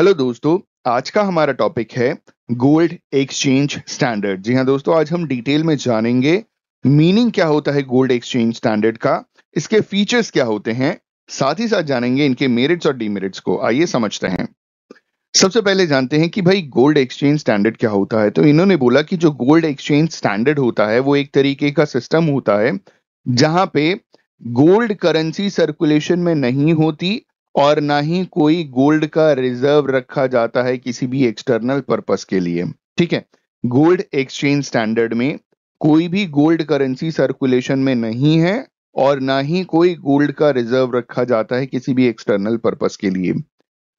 Hello दोस्तों आज का हमारा टॉपिक है गोल्ड एक्सचेंज स्टैंडर्ड जी हाँ दोस्तों आज हम डिटेल में जानेंगे मीनिंग क्या होता है गोल्ड एक्सचेंज स्टैंडर्ड का इसके फीचर्स क्या होते हैं साथ ही साथ जानेंगे इनके मेरिट्स और डीमेरिट्स को आइए समझते हैं सबसे पहले जानते हैं कि भाई गोल्ड एक्सचेंज स्टैंडर्ड क्या होता है तो इन्होंने बोला कि जो गोल्ड एक्सचेंज स्टैंडर्ड होता है वो एक तरीके का सिस्टम होता है जहां पे गोल्ड करेंसी सर्कुलेशन में नहीं होती और ना ही कोई गोल्ड का रिजर्व रखा जाता है किसी भी एक्सटर्नल पर्पस के लिए ठीक है गोल्ड एक्सचेंज स्टैंडर्ड में कोई भी गोल्ड करेंसी सर्कुलेशन में नहीं है और ना ही कोई गोल्ड का रिजर्व रखा जाता है किसी भी एक्सटर्नल पर्पस के लिए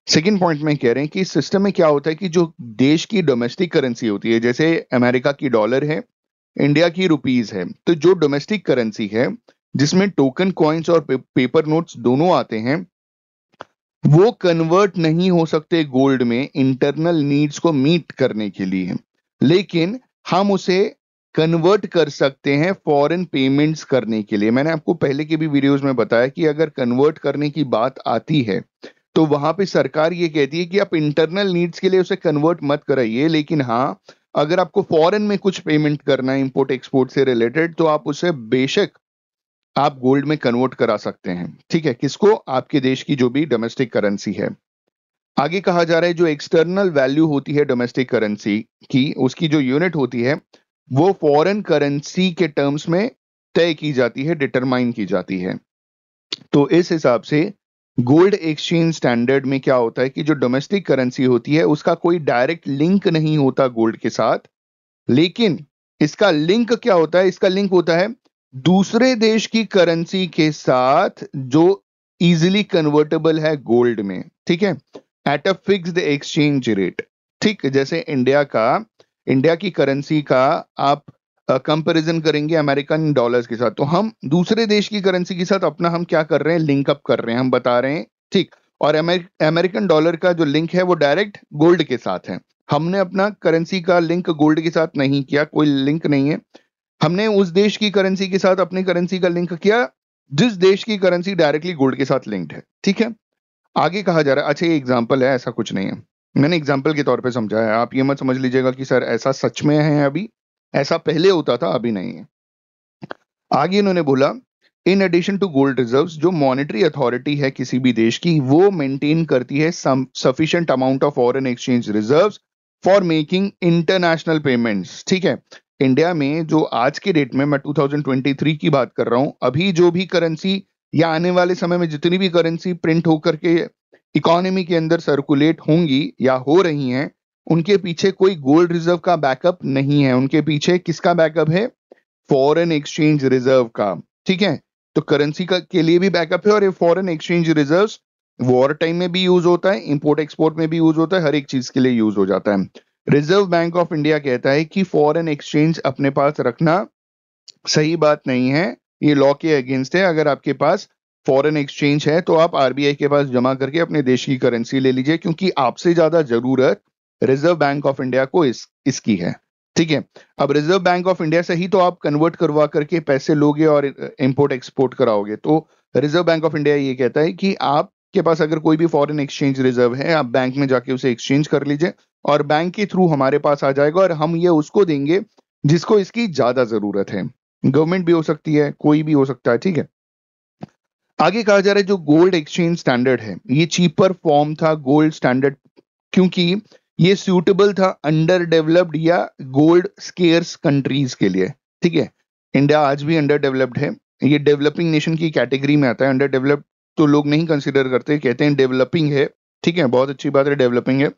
सेकेंड पॉइंट में कह रहे हैं कि इस सिस्टम में क्या होता है कि जो देश की डोमेस्टिक करेंसी होती है जैसे अमेरिका की डॉलर है इंडिया की रुपीज है तो जो डोमेस्टिक करेंसी है जिसमें टोकन कॉइन्स और पेपर नोट्स दोनों आते हैं वो कन्वर्ट नहीं हो सकते गोल्ड में इंटरनल नीड्स को मीट करने के लिए लेकिन हम उसे कन्वर्ट कर सकते हैं फॉरेन पेमेंट्स करने के लिए मैंने आपको पहले के भी वीडियोस में बताया कि अगर कन्वर्ट करने की बात आती है तो वहां पे सरकार ये कहती है कि आप इंटरनल नीड्स के लिए उसे कन्वर्ट मत कराइए लेकिन हाँ अगर आपको फॉरेन में कुछ पेमेंट करना है इंपोर्ट एक्सपोर्ट से रिलेटेड तो आप उसे बेशक आप गोल्ड में कन्वर्ट करा सकते हैं ठीक है किसको आपके देश की जो भी डोमेस्टिक करेंसी है आगे कहा जा रहा है जो एक्सटर्नल वैल्यू होती है डोमेस्टिक करेंसी की उसकी जो यूनिट होती है वो फॉरेन करेंसी के टर्म्स में तय की जाती है डिटरमाइन की जाती है तो इस हिसाब से गोल्ड एक्सचेंज स्टैंडर्ड में क्या होता है कि जो डोमेस्टिक करेंसी होती है उसका कोई डायरेक्ट लिंक नहीं होता गोल्ड के साथ लेकिन इसका लिंक क्या होता है इसका लिंक होता है दूसरे देश की करेंसी के साथ जो इजिली कन्वर्टेबल है गोल्ड में ठीक है at a fixed exchange rate ठीक जैसे इंडिया का इंडिया की करेंसी का आप कंपैरिजन uh, करेंगे अमेरिकन डॉलर्स के साथ तो हम दूसरे देश की करेंसी के साथ अपना हम क्या कर रहे हैं लिंकअप कर रहे हैं हम बता रहे हैं ठीक और अमेरिकन डॉलर का जो लिंक है वो डायरेक्ट गोल्ड के साथ है हमने अपना करेंसी का लिंक गोल्ड के साथ नहीं किया कोई लिंक नहीं है हमने उस देश की करेंसी के साथ अपनी करेंसी का लिंक किया जिस देश की करेंसी डायरेक्टली गोल्ड के साथ लिंक्ड है ठीक है आगे कहा जा रहा है अच्छा ये एग्जाम्पल है ऐसा कुछ नहीं है मैंने एग्जाम्पल के तौर पर समझाया है आप ये मत समझ लीजिएगा कि सर ऐसा सच में है अभी ऐसा पहले होता था अभी नहीं है आगे इन्होंने बोला in addition to gold reserve जो मॉनिटरी अथॉरिटी है किसी भी देश की वो मेंटेन करती है sufficient amount of foreign exchange reserve for making international payments ठीक है इंडिया में जो आज के डेट में मैं 2023 की बात कर रहा हूं अभी जो भी करेंसी या आने वाले समय में जितनी भी करेंसी प्रिंट होकर के इकोनॉमी के अंदर सर्कुलेट होंगी या हो रही हैं उनके पीछे कोई गोल्ड रिजर्व का बैकअप नहीं है उनके पीछे किसका बैकअप है फॉरेन एक्सचेंज रिजर्व का ठीक है तो करेंसी का के लिए भी बैकअप है और ये foreign exchange reserve war time में भी यूज होता है इंपोर्ट एक्सपोर्ट में भी यूज होता है हर एक चीज के लिए यूज हो जाता है रिजर्व बैंक ऑफ इंडिया कहता है कि फॉरेन एक्सचेंज अपने पास रखना सही बात नहीं है ये लॉ के अगेंस्ट है अगर आपके पास फॉरेन एक्सचेंज है तो आप आरबीआई के पास जमा करके अपने देश की करेंसी ले लीजिए क्योंकि आपसे ज्यादा जरूरत रिजर्व बैंक ऑफ इंडिया को इस इसकी है ठीक है अब रिजर्व बैंक ऑफ इंडिया से ही तो आप कन्वर्ट करवा करके पैसे लोगे और इम्पोर्ट एक्सपोर्ट कराओगे तो रिजर्व बैंक ऑफ इंडिया ये कहता है कि आपके पास अगर कोई भी फॉरेन एक्सचेंज रिजर्व है आप बैंक में जाके उसे एक्सचेंज कर लीजिए और बैंक के थ्रू हमारे पास आ जाएगा और हम ये उसको देंगे जिसको इसकी ज्यादा जरूरत है गवर्नमेंट भी हो सकती है कोई भी हो सकता है ठीक है आगे कहा जा रहा है जो गोल्ड एक्सचेंज स्टैंडर्ड है ये चीपर फॉर्म था गोल्ड स्टैंडर्ड क्योंकि ये सूटेबल था अंडर डेवलप्ड या गोल्ड स्केयर्स कंट्रीज के लिए ठीक है इंडिया आज भी अंडर डेवलप्ड है ये डेवलपिंग नेशन की कैटेगरी में आता है अंडर डेवलप्ड तो लोग नहीं कंसिडर करते कहते हैं डेवलपिंग है ठीक है बहुत अच्छी बात है डेवलपिंग है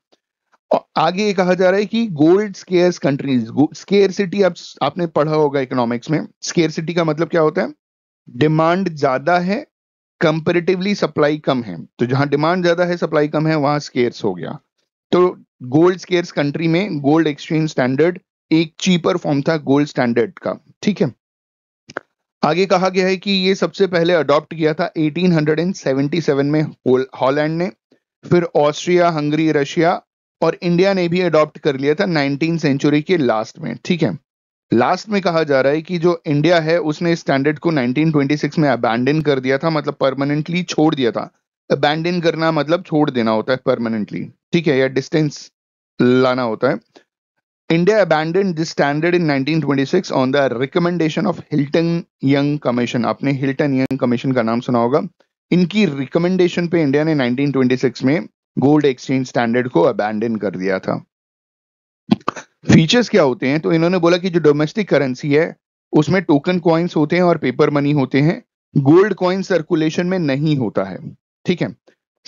आगे कहा जा रहा है कि gold scarce countries scarcity आप, आपने पढ़ा होगा इकोनॉमिक्स में स्केयर सिटी का मतलब क्या होता है डिमांड ज्यादा है कंपेरेटिवली सप्लाई कम है तो जहां डिमांड ज्यादा है सप्लाई कम है वहां स्केयर्स हो गया तो गोल्ड स्केयर्स कंट्री में गोल्ड एक्सचेंज स्टैंडर्ड एक चीपर फॉर्म था गोल्ड स्टैंडर्ड का ठीक है आगे कहा गया है कि ये सबसे पहले अडॉप्ट किया था 1877 में हॉलैंड ने फिर ऑस्ट्रिया हंगरी रशिया और इंडिया ने भी अडॉप्ट कर लिया था नाइनटीन सेंचुरी के लास्ट में ठीक है लास्ट में कहा जा रहा है कि जो इंडिया है उसने स्टैंडर्ड को 1926 में अबैंडन कर दिया था मतलब परमानेंटली छोड़ दिया था अबैंडन करना मतलब छोड़ देना होता है परमानेंटली ठीक है या डिस्टेंस लाना होता है India abandon this standard in 1926 on the recommendation of Hilton Young commission आपने हिल्टन यंग कमीशन का नाम सुना होगा इनकी रिकमेंडेशन पे इंडिया ने 1926 में गोल्ड एक्सचेंज स्टैंडर्ड को अबैंडन कर दिया था फीचर्स क्या होते हैं तो इन्होंने बोला कि जो डोमेस्टिक करेंसी है उसमें टोकन कॉइन्स होते हैं और पेपर मनी होते हैं गोल्ड कॉइन सर्कुलेशन में नहीं होता है ठीक है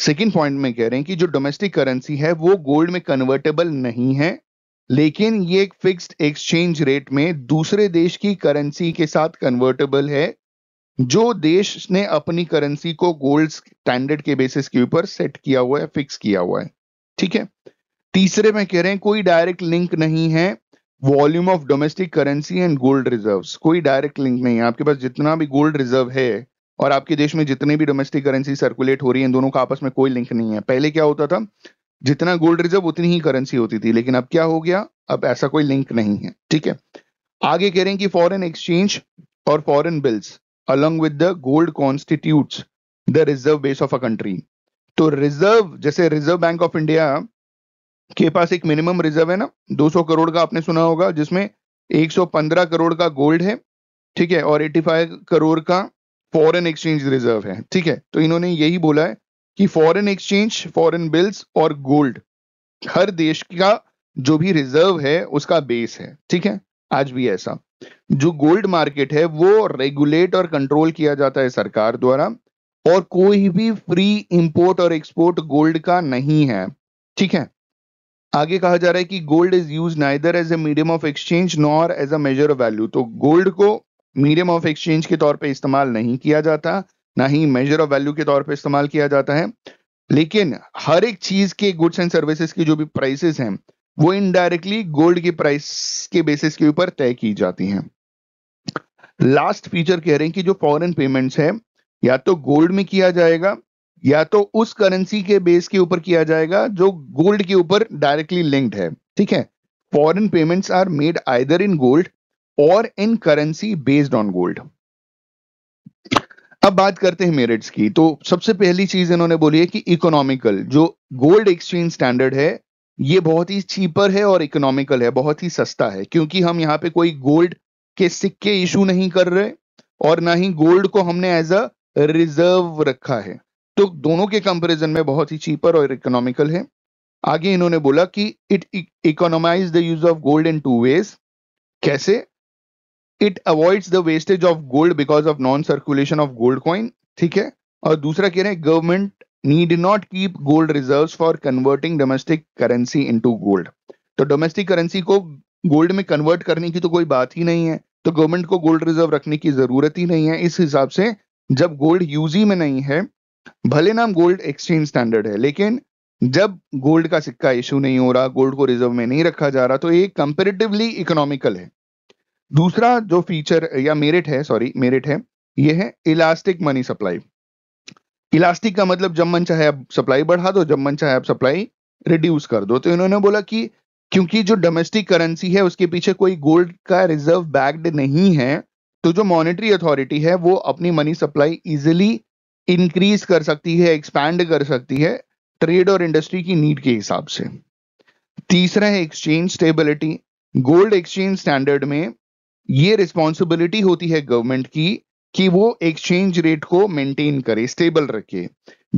सेकेंड पॉइंट में कह रहे हैं कि जो डोमेस्टिक करेंसी है वो गोल्ड में कन्वर्टेबल नहीं है लेकिन ये एक फिक्स्ड एक्सचेंज रेट में दूसरे देश की करेंसी के साथ कन्वर्टेबल है जो देश ने अपनी करेंसी को गोल्ड स्टैंडर्ड के बेसिस के ऊपर सेट किया हुआ है फिक्स किया हुआ है ठीक है तीसरे में कह रहे हैं कोई डायरेक्ट लिंक नहीं है volume of domestic currency and gold reserves कोई डायरेक्ट लिंक नहीं है आपके पास जितना भी गोल्ड रिजर्व है और आपके देश में जितने भी डोमेस्टिक करेंसी सर्कुलेट हो रही है दोनों का आपस में कोई लिंक नहीं है पहले क्या होता था जितना गोल्ड रिजर्व उतनी ही करेंसी होती थी लेकिन अब क्या हो गया अब ऐसा कोई लिंक नहीं है ठीक है आगे कह रहे हैं कि फॉरेन एक्सचेंज और foreign bills along with the gold constitutes the reserve base of a country तो रिजर्व जैसे रिजर्व बैंक ऑफ इंडिया के पास एक मिनिमम रिजर्व है ना 200 करोड़ का आपने सुना होगा जिसमें 115 करोड़ का गोल्ड है ठीक है और 85 करोड़ का फॉरेन एक्सचेंज रिजर्व है ठीक है तो इन्होंने यही बोला है कि फॉरेन एक्सचेंज फॉरेन बिल्स और गोल्ड हर देश का जो भी रिजर्व है उसका बेस है ठीक है आज भी ऐसा जो गोल्ड मार्केट है वो रेगुलेट और कंट्रोल किया जाता है सरकार द्वारा और कोई भी फ्री इंपोर्ट और एक्सपोर्ट गोल्ड का नहीं है ठीक है आगे कहा जा रहा है कि gold is use neither as a medium of exchange nor as a measure of value तो गोल्ड को मीडियम ऑफ एक्सचेंज के तौर पे इस्तेमाल नहीं किया जाता ना ही मेजर ऑफ वैल्यू के तौर पे इस्तेमाल किया जाता है लेकिन हर एक चीज के गुड्स एंड सर्विसेज की जो भी प्राइसेस हैं वो इनडायरेक्टली गोल्ड की प्राइस के बेसिस के ऊपर तय की जाती हैं लास्ट फीचर कह रहे हैं कि जो फॉरेन पेमेंट्स है या तो गोल्ड में किया जाएगा या तो उस करेंसी के बेस के ऊपर किया जाएगा जो गोल्ड के ऊपर डायरेक्टली लिंक्ड है ठीक है foreign payments are made either in gold or in currency based on gold अब बात करते हैं मेरिट्स की तो सबसे पहली चीज इन्होंने बोली है कि इकोनॉमिकल जो गोल्ड एक्सचेंज स्टैंडर्ड है ये बहुत ही चीपर है और इकोनॉमिकल है बहुत ही सस्ता है क्योंकि हम यहाँ पे कोई गोल्ड के सिक्के इशू नहीं कर रहे और ना ही गोल्ड को हमने एज अ रिजर्व रखा है तो दोनों के कंपैरिजन में बहुत ही चीपर और इकोनॉमिकल है आगे इन्होंने बोला कि it economize the use of gold in two ways कैसे it avoids the wastage of gold because of non circulation of gold coin ठीक है और दूसरा कह रहे हैं government need not keep gold reserves for converting domestic currency into gold. तो domestic currency को गोल्ड में कन्वर्ट करने की तो कोई बात ही नहीं है तो गवर्नमेंट को गोल्ड रिजर्व रखने की जरूरत ही नहीं है इस हिसाब से जब गोल्ड यूज ही में नहीं है भले नाम गोल्ड एक्सचेंज स्टैंडर्ड है लेकिन जब गोल्ड का सिक्का इशू नहीं हो रहा गोल्ड को रिजर्व में नहीं रखा जा रहा तो ये कंपेरेटिवली इकोनॉमिकल है दूसरा जो फीचर या मेरिट है सॉरी मेरिट है ये है इलास्टिक मनी सप्लाई इलास्टिक का मतलब जब मन चाहे आप सप्लाई बढ़ा दो जब मन चाहे आप सप्लाई रिड्यूस कर दो तो इन्होंने बोला कि क्योंकि जो डोमेस्टिक करेंसी है उसके पीछे कोई गोल्ड का रिजर्व बैग्ड नहीं है तो जो मॉनेटरी अथॉरिटी है वो अपनी मनी सप्लाई इजिली इंक्रीज कर सकती है एक्सपैंड कर सकती है ट्रेड और इंडस्ट्री की नीड के हिसाब से तीसरा है exchange stability gold exchange standard में ये रिस्पॉन्सिबिलिटी होती है गवर्नमेंट की कि वो एक्सचेंज रेट को मेंटेन करे स्टेबल रखे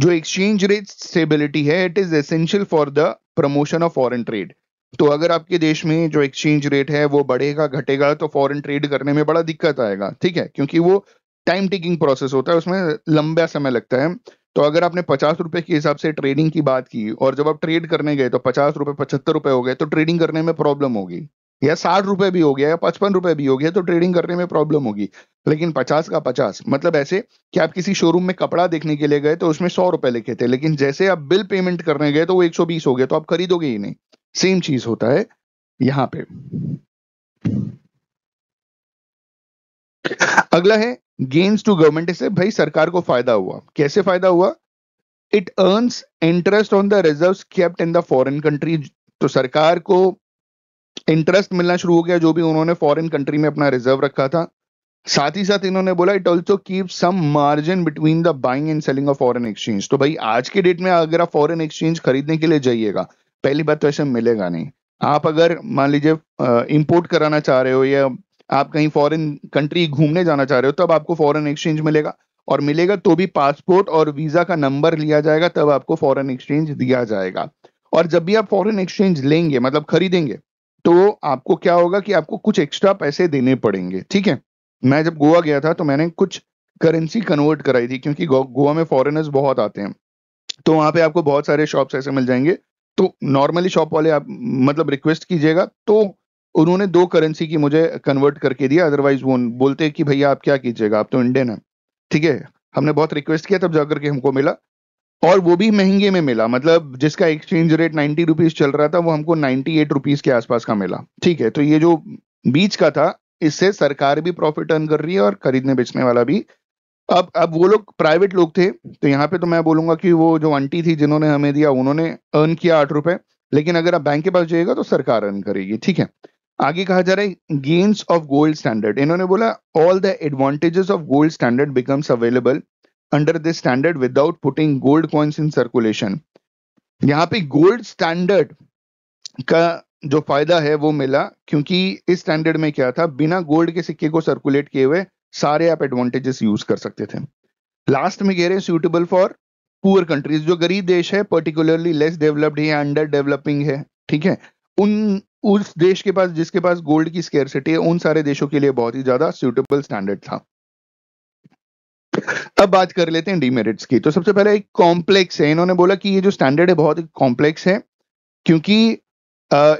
जो एक्सचेंज रेट स्टेबिलिटी है it is essential for the promotion of foreign trade तो अगर आपके देश में जो एक्सचेंज रेट है वो बढ़ेगा घटेगा तो फॉरेन ट्रेड करने में बड़ा दिक्कत आएगा ठीक है क्योंकि वो टाइम टेकिंग प्रोसेस होता है उसमें लंबा समय लगता है तो अगर आपने पचास रुपए के हिसाब से ट्रेडिंग की बात की और जब आप ट्रेड करने गए तो पचास रुपए पचहत्तर रुपए हो गए तो ट्रेडिंग करने में प्रॉब्लम होगी या साठ रुपए भी हो गया या पचपन रुपए भी हो गया तो ट्रेडिंग करने में प्रॉब्लम होगी लेकिन पचास का पचास मतलब ऐसे कि आप किसी शोरूम में कपड़ा देखने के लिए गए तो उसमें सौ रुपए लिखे थे लेकिन जैसे आप बिल पेमेंट करने गए तो वो एक सौ बीस हो गया तो आप खरीदोगे ही नहीं सेम चीज होता है यहाँ पे अगला है गेन्स टू गवर्नमेंट से भाई सरकार को फायदा हुआ कैसे फायदा हुआ it earn interest on the reserve kept in the foreign country तो सरकार को इंटरेस्ट मिलना शुरू हो गया जो भी उन्होंने फॉरेन कंट्री में अपना रिजर्व रखा था साथ ही साथ इन्होंने बोला it also keep some margin between the buying and selling of foreign exchange तो भाई आज के डेट में अगर आप फॉरेन एक्सचेंज खरीदने के लिए जाइएगा पहली बात तो ऐसे मिलेगा नहीं आप अगर मान लीजिए इंपोर्ट कराना चाह रहे हो या आप कहीं फॉरेन कंट्री घूमने जाना चाह रहे हो तब आपको फॉरेन एक्सचेंज मिलेगा और मिलेगा तो भी पासपोर्ट और वीजा का नंबर लिया जाएगा तब आपको फॉरेन एक्सचेंज दिया जाएगा और जब भी आप फॉरेन एक्सचेंज लेंगे मतलब खरीदेंगे तो आपको क्या होगा कि आपको कुछ एक्स्ट्रा पैसे देने पड़ेंगे ठीक है मैं जब गोवा गया था तो मैंने कुछ करेंसी कन्वर्ट कराई थी क्योंकि गोवा में फॉरेनर्स बहुत आते हैं तो वहाँ पे आपको बहुत सारे शॉप्स ऐसे मिल जाएंगे तो नॉर्मली शॉप वाले आप मतलब रिक्वेस्ट कीजिएगा तो उन्होंने दो करेंसी की मुझे कन्वर्ट करके दिया अदरवाइज वो बोलते कि भैया आप क्या कीजिएगा आप तो इंडियन है ठीक है हमने बहुत रिक्वेस्ट किया तब जाकर के हमको मिला और वो भी महंगे में मिला मतलब जिसका एक्सचेंज रेट नाइन्टी रुपीज चल रहा था वो हमको नाइन्टी एट रुपीज के आसपास का मिला ठीक है तो ये जो बीच का था इससे सरकार भी प्रॉफिट अर्न कर रही है और खरीदने बेचने वाला भी अब अब वो लोग प्राइवेट लोग थे तो यहाँ पे तो मैं बोलूंगा कि वो जो आंटी थी जिन्होंने हमें दिया उन्होंने अर्न किया आठ रुपए लेकिन अगर आप बैंक के पास जाइएगा तो सरकार अर्न करेगी ठीक है आगे कहा जा रहा है गेन्स ऑफ गोल्ड स्टैंडर्ड इन्होंने बोला all the advantages of gold standard becomes available under this standard without putting gold coins in circulation यहाँ पे गोल्ड स्टैंडर्ड का जो फायदा है वो मिला क्योंकि इस स्टैंडर्ड में क्या था बिना गोल्ड के सिक्के को सर्कुलेट किए हुए सारे आप एडवांटेजेस यूज कर सकते थे लास्ट में कह रहे हैं सूटेबल फॉर पुअर कंट्रीज जो गरीब देश है पर्टिकुलरली लेस डेवलप्ड है अंडर डेवलपिंग है ठीक है उन उस देश के पास जिसके पास गोल्ड की स्केरसिटी है उन सारे देशों के लिए बहुत ही ज्यादा सूटेबल स्टैंडर्ड था अब बात कर लेते हैं डीमेरिट्स की तो सबसे पहले एक कॉम्प्लेक्स है इन्होंने बोला कि ये जो स्टैंडर्ड है बहुत कॉम्प्लेक्स है क्योंकि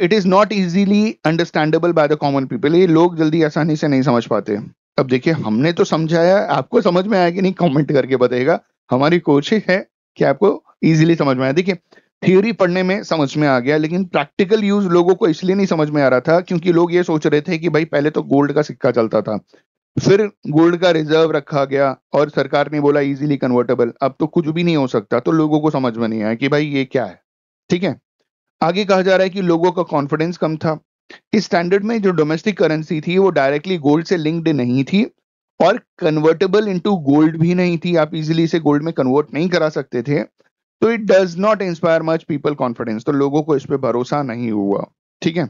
it is not easily understandable by the common people ये लोग जल्दी आसानी से नहीं समझ पाते अब देखिए हमने तो समझाया आपको समझ में आया कि नहीं कमेंट करके बताएगा हमारी कोशिश है कि आपको इजीली समझ में आया देखिए थ्योरी पढ़ने में समझ में आ गया लेकिन प्रैक्टिकल यूज लोगों को इसलिए नहीं समझ में आ रहा था क्योंकि लोग ये सोच रहे थे कि भाई पहले तो गोल्ड का सिक्का चलता था फिर गोल्ड का रिजर्व रखा गया और सरकार ने बोला इजीली कन्वर्टेबल अब तो कुछ भी नहीं हो सकता तो लोगों को समझ में नहीं आया कि भाई ये क्या है ठीक है आगे कहा जा रहा है कि लोगों का कॉन्फिडेंस कम था इस स्टैंडर्ड में जो डोमेस्टिक करेंसी थी वो डायरेक्टली गोल्ड से लिंक्ड नहीं थी और कन्वर्टेबल इंटू गोल्ड भी नहीं थी आप इजिली से गोल्ड में कन्वर्ट नहीं करा सकते थे तो it does not inspire much people confidence तो लोगों को इस पर भरोसा नहीं हुआ ठीक है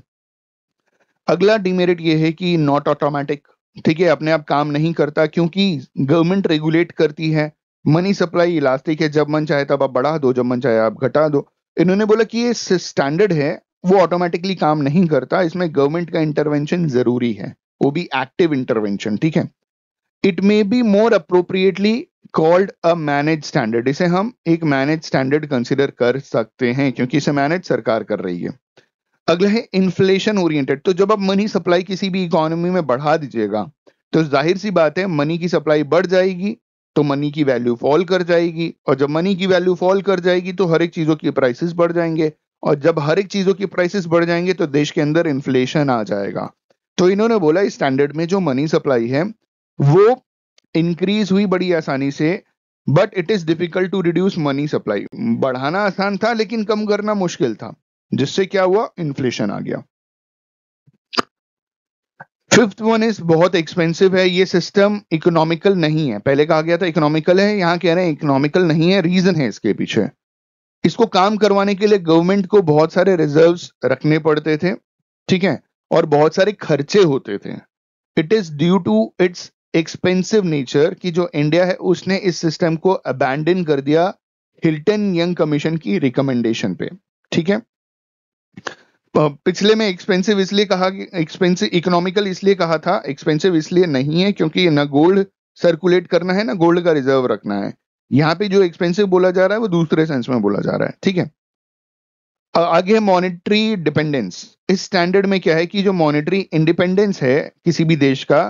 अगला डिमेरिट ये है कि नॉट ऑटोमेटिक ठीक है अपने आप काम नहीं करता क्योंकि गवर्नमेंट रेगुलेट करती है मनी सप्लाई इलास्टिक है जब मन चाहे तब आप बढ़ा दो जब मन चाहे आप घटा दो इन्होंने बोला कि ये स्टैंडर्ड है वो ऑटोमेटिकली काम नहीं करता इसमें गवर्नमेंट का इंटरवेंशन जरूरी है वो भी एक्टिव इंटरवेंशन ठीक है it may be more appropriately called a manage standard इसे हम एक मैनेज स्टैंडर्ड कंसिडर कर सकते हैं क्योंकि इसे मैनेज सरकार कर रही है अगला है इन्फ्लेशन ओरिएंटेड तो जब आप मनी सप्लाई किसी भी इकोनॉमी में बढ़ा दीजिएगा तो जाहिर सी बात है मनी की सप्लाई बढ़ जाएगी तो मनी की वैल्यू फॉल कर जाएगी और जब मनी की वैल्यू फॉल कर जाएगी तो हर एक चीजों की प्राइसेस बढ़ जाएंगे और जब हर एक चीजों की प्राइसेस बढ़ जाएंगे तो देश के अंदर इन्फ्लेशन आ जाएगा तो इन्होंने बोला इस स्टैंडर्ड में जो मनी सप्लाई है वो इंक्रीज हुई बड़ी आसानी से but it is difficult to reduce money supply बढ़ाना आसान था लेकिन कम करना मुश्किल था जिससे क्या हुआ इन्फ्लेशन आ गया फिफ्थ वन इज बहुत एक्सपेंसिव है ये सिस्टम इकोनॉमिकल नहीं है पहले कहा गया था इकोनॉमिकल है यहां कह रहे हैं इकोनॉमिकल नहीं है रीजन है इसके पीछे इसको काम करवाने के लिए गवर्नमेंट को बहुत सारे रिजर्व रखने पड़ते थे ठीक है और बहुत सारे खर्चे होते थे it is due to its expensive nature कि जो इंडिया है उसने इस सिस्टम को अबैंडन कर दिया हिल्टन यंग कमीशन की रिकमेंडेशन पे ठीक है पिछले में एक्सपेंसिव इसलिए कहा कि एक्सपेंसिव इकोनॉमिकल इसलिए कहा था एक्सपेंसिव इसलिए नहीं है क्योंकि ना गोल्ड सर्कुलेट करना है ना गोल्ड का रिजर्व रखना है यहाँ पे जो एक्सपेंसिव बोला जा रहा है वो दूसरे सेंस में बोला जा रहा है ठीक है आगे है मॉनिटरी डिपेंडेंस इस स्टैंडर्ड में क्या है कि जो मॉनिटरी इंडिपेंडेंस है किसी भी देश का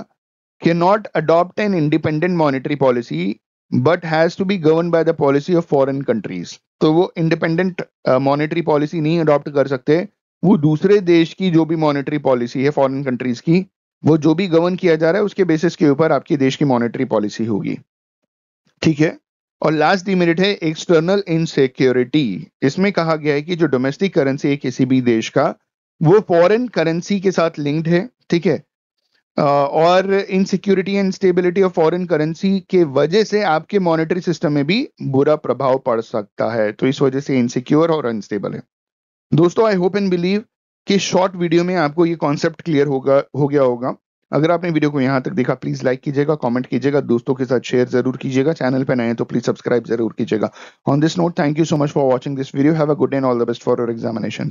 can not adopt an independent monetary policy but has to be govern by the policy of foreign countries तो वो इंडिपेंडेंट मॉनिटरी पॉलिसी नहीं अडॉप्ट कर सकते वो दूसरे देश की जो भी मॉनेटरी पॉलिसी है फॉरेन कंट्रीज की वो जो भी गवर्न किया जा रहा है उसके बेसिस के ऊपर आपके देश की मॉनेटरी पॉलिसी होगी ठीक है और लास्ट डिमेरिट है एक्सटर्नल इनसेक्योरिटी इसमें कहा गया है कि जो डोमेस्टिक करेंसी है किसी भी देश का वो फॉरेन करेंसी के साथ लिंक्ड है ठीक है और insecurity and stability of foreign currency के वजह से आपके मॉनेटरी सिस्टम में भी बुरा प्रभाव पड़ सकता है तो इस वजह से इनसिक्योर और अनस्टेबल है दोस्तों आई होप एंड बिलीव कि शॉर्ट वीडियो में आपको ये कॉन्सेप्ट क्लियर होगा हो गया होगा अगर आपने वीडियो को यहाँ तक देखा प्लीज लाइक कीजिएगा कमेंट कीजिएगा दोस्तों के साथ शेयर जरूर कीजिएगा चैनल पर नए तो प्लीज सब्सक्राइब जरूर कीजिएगा on this note thank you so much for watching this video have a good and all the best for your examination